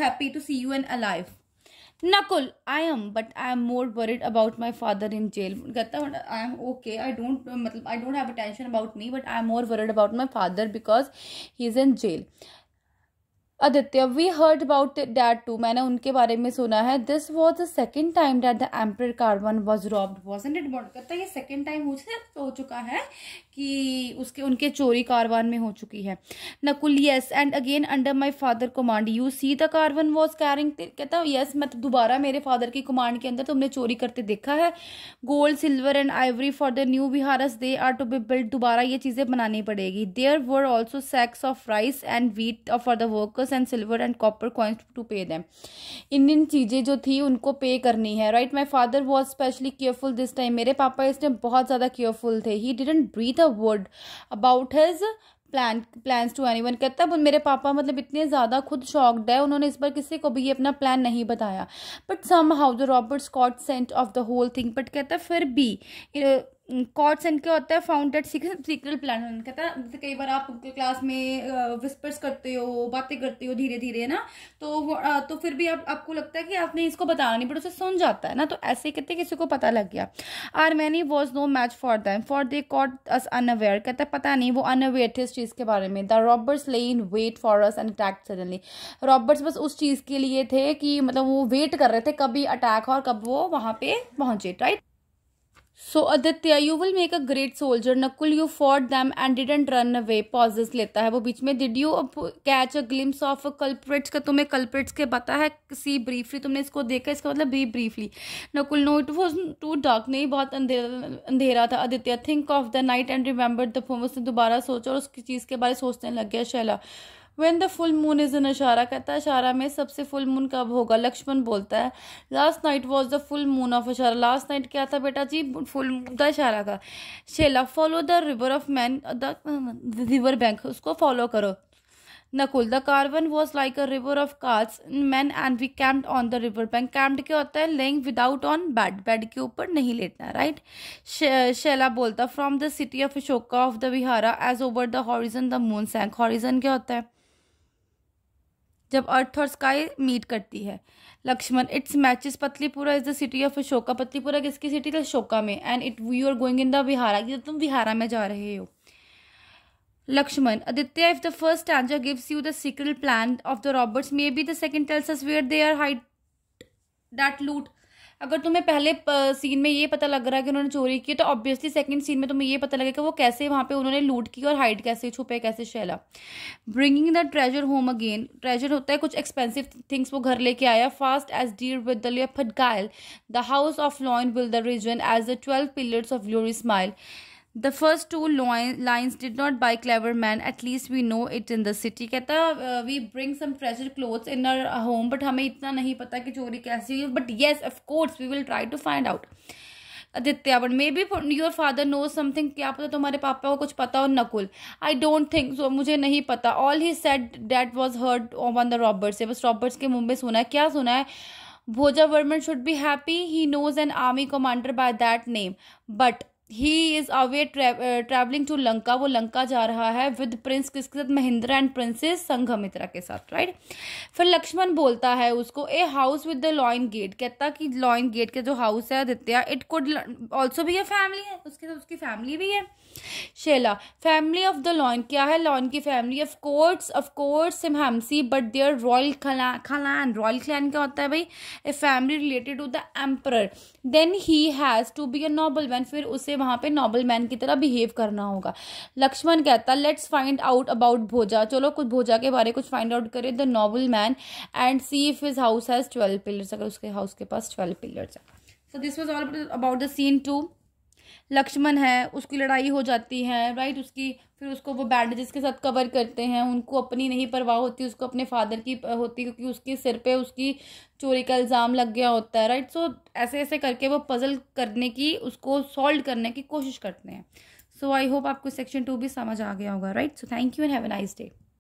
happy to see you and alive. Nakul, I am, but I am more worried about my father in jail. I am okay. I don't, I don't have attention about me, but I am more worried about my father because he is in jail. Aditya we heard about that too मैंने उनके बारे में सुना है this was the second time that the emperor caravan was robbed was and it bond करता है ये second time हो हो चुका है कि उसके उनके चोरी कारवान में हो चुकी है Nakul yes and again under my father command you see the caravan was carrying कहता हूँ येस मैं तो दोबारा मेरे फादर की कमांड के अंदर तुमने चोरी करते देखा है gold silver and ivory for the new viharas they are to be build दोबारा ये चीज़ें बनानी पड़ेगी there were also sacks of rice and wheat for the workers and silver and copper coins to pay them इन इन चीज़ें जो थी उनको पे करनी है right my father was specially careful this time मेरे पापा इस टाइम बहुत ज़्यादा केयरफुल थे he didn't breathe a word about his plan plan to anyone कहता है मेरे पापा मतलब इतने ज़्यादा खुद शॉक्ड है उन्होंने इस बार किसी को भी ये अपना प्लान नहीं बताया but somehow the robber got scent of the whole thing but कहता फिर भी कॉर्ड्स एंड क्या होता है फाउंडेड सीक्रेट प्लान कहता है जैसे कई बार आप क्लास में विस्पर्स करते हो बातें करते हो धीरे धीरे ना तो तो फिर भी आप, आपको लगता है कि आपने इसको बताना नहीं बट उसे सुन जाता है ना तो ऐसे ही कहते किसी को पता लग गया our men was no match for them for they caught us unaware कहता है पता नहीं वो अनअवेयर थे इस चीज़ के बारे में the robbers lay in wait for us and attack suddenly robbers बस उस चीज़ के लिए थे कि मतलब वो वेट कर रहे थे कभी अटैक और कब वो वहाँ पे पहुँचे right so Aditya you will make a great soldier Nakul you fought them and didn't run away pauses लेता है वो बीच में did you catch a glimpse of culprits का तुम्हें कल्प्रिट्स के पता है सी ब्रीफली तुमने इसको देखा इसका मतलब be briefly Nakul no it was too dark नहीं बहुत अंधेरा अंधेरा था Aditya think of the night and remember the poem उसने दोबारा सोचा और उसकी चीज़ के बारे सोचने लग गया Shaila when the full moon is in Ashadha कहता है अशारा में सबसे फुल मून कब होगा लक्ष्मण बोलता है last night was the full moon of Ashadha last night क्या था बेटा जी फुल मून था अशारा का Shaila follow the river of man the river bank उसको फॉलो करो Nakul the caravan was like a river of carts man and we camped on the river bank camped क्या होता है lying without on bed bed के ऊपर नहीं लेटना right Shaila बोलता from the city of Ashoka of the vihara as over the horizon the moon sank horizon क्या होता है जब अर्थ और स्काई मीट करती है Lakshman it's matches Pataliputra is the city of Ashoka Pataliputra किसकी सिटी है अशोका में and it we are going in the vihara जब तुम विहारा में जा रहे हो Lakshman Aditya if the first stanza gives you the secret plan of the robbers may be the second tells us where they are hide that loot अगर तुम्हें पहले scene में ये पता लग रहा है कि उन्होंने चोरी की तो ऑब्वियसली सेकंड सीन में तुम्हें ये पता लगेगा कि वो कैसे वहाँ पे उन्होंने लूट की और हाइड कैसे छुपे कैसे Shaila bringing the treasure home again treasure होता है कुछ एक्सपेंसिव थिंग्स वो घर लेके आया fast as deer with the gale the house of lion will the risen as the twelve pillars of glory smile the first two lines did not by clever man at least we know it in the city कहता we bring some treasure clothes in our home but हमें इतना नहीं पता कि चोरी कैसी हुई but yes of course we will try to find out Aditya but may be your father know something क्या पता तुम्हारे पापा को कुछ पता हो Nakul I don't think so मुझे नहीं पता all he said that was heard on the robber से बस रॉबर्ट्स के मुंह में सुना है क्या सुना है Bhoja Varman should be happy he knows an army commander by that name but he is away travelling to Lanka वो लंका जा रहा है विद प्रिंस किसके साथ महिंद्रा एंड प्रिंसेस संघमित्रा के साथ राइट फिर लक्ष्मण बोलता है उसको a house with the lion gate कहता कि लॉइन गेट के जो हाउस है आदित्य इट कुड ऑल्सो भी है फैमिली है उसके साथ उसकी फैमिली भी है Shaila family of the lion क्या है लॉइन की family of courts of courts सिम हेमसी but their royal clan royal clan क्या होता है भाई a family related to the emperor then he has to be a noble man फिर उसे उसे वहाँ पे नॉबल मैन की तरह बिहेव करना होगा लक्ष्मण कहता लेट्स फाइंड आउट अबाउट भोजा चलो कुछ भोजा के बारे कुछ फाइंड आउट करें the noble man and see if his house has twelve pillars अगर उसके हाउस के पास ट्वेल्व पिलर्स है so this was all about the scene two Lakshman है उसकी लड़ाई हो जाती है राइट उसकी फिर उसको वो बैंडेजेस के साथ कवर करते हैं उनको अपनी नहीं परवाह होती उसको अपने फादर की होती क्योंकि उसके सिर पे उसकी चोरी का इल्ज़ाम लग गया होता है राइट सो ऐसे ऐसे करके वो पज़ल करने की उसको सॉल्व करने की कोशिश करते हैं सो आई होप आपको सेक्शन टू भी समझ आ गया होगा right so thank you and have a nice day